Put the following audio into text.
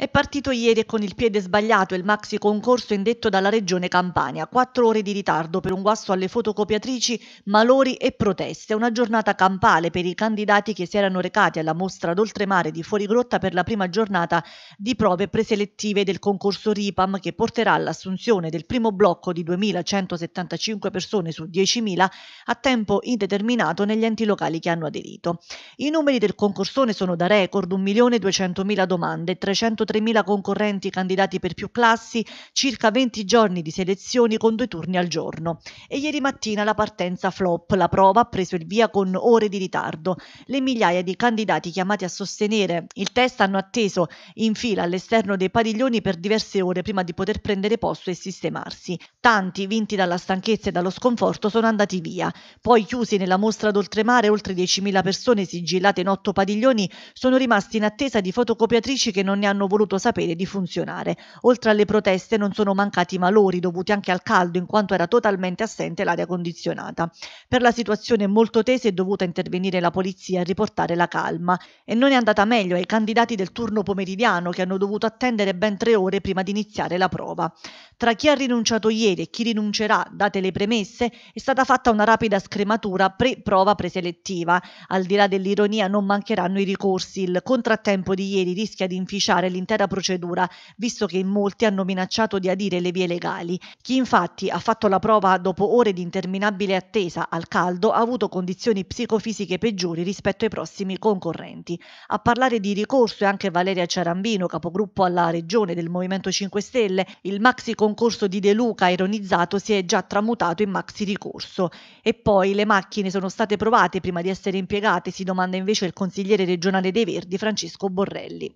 È partito ieri e con il piede sbagliato il maxi concorso indetto dalla Regione Campania. Quattro ore di ritardo per un guasto alle fotocopiatrici, malori e proteste. Una giornata campale per i candidati che si erano recati alla mostra d'oltremare di Fuorigrotta per la prima giornata di prove preselettive del concorso RIPAM che porterà all'assunzione del primo blocco di 2.175 persone su 10.000 a tempo indeterminato negli enti locali che hanno aderito. I numeri del concorsone sono da record 1.200.000 domande, 300 103.000 concorrenti candidati per più classi, circa 20 giorni di selezioni con due turni al giorno. E ieri mattina la partenza flop, la prova ha preso il via con ore di ritardo. Le migliaia di candidati chiamati a sostenere il test hanno atteso in fila all'esterno dei padiglioni per diverse ore prima di poter prendere posto e sistemarsi. Tanti, vinti dalla stanchezza e dallo sconforto, sono andati via. Poi chiusi nella mostra d'oltremare, oltre 10.000 persone sigillate in otto padiglioni sono rimasti in attesa di fotocopiatrici che non ne hanno voluto voluto sapere di funzionare. Oltre alle proteste non sono mancati i malori dovuti anche al caldo in quanto era totalmente assente l'aria condizionata. Per la situazione molto tesa è dovuta intervenire la polizia a riportare la calma e non è andata meglio ai candidati del turno pomeridiano che hanno dovuto attendere ben tre ore prima di iniziare la prova. Tra chi ha rinunciato ieri e chi rinuncerà, date le premesse, è stata fatta una rapida scrematura pre-prova preselettiva. Al di là dell'ironia non mancheranno i ricorsi. Il contrattempo di ieri rischia di inficiare l'intera procedura, visto che in molti hanno minacciato di adire le vie legali. Chi infatti ha fatto la prova dopo ore di interminabile attesa al caldo ha avuto condizioni psicofisiche peggiori rispetto ai prossimi concorrenti. A parlare di ricorso è anche Valeria Ciarambino, capogruppo alla Regione del Movimento 5 Stelle. Il maxi concorso di De Luca ironizzato si è già tramutato in maxi ricorso. E poi le macchine sono state provate prima di essere impiegate, si domanda invece il consigliere regionale dei Verdi Francesco Borrelli.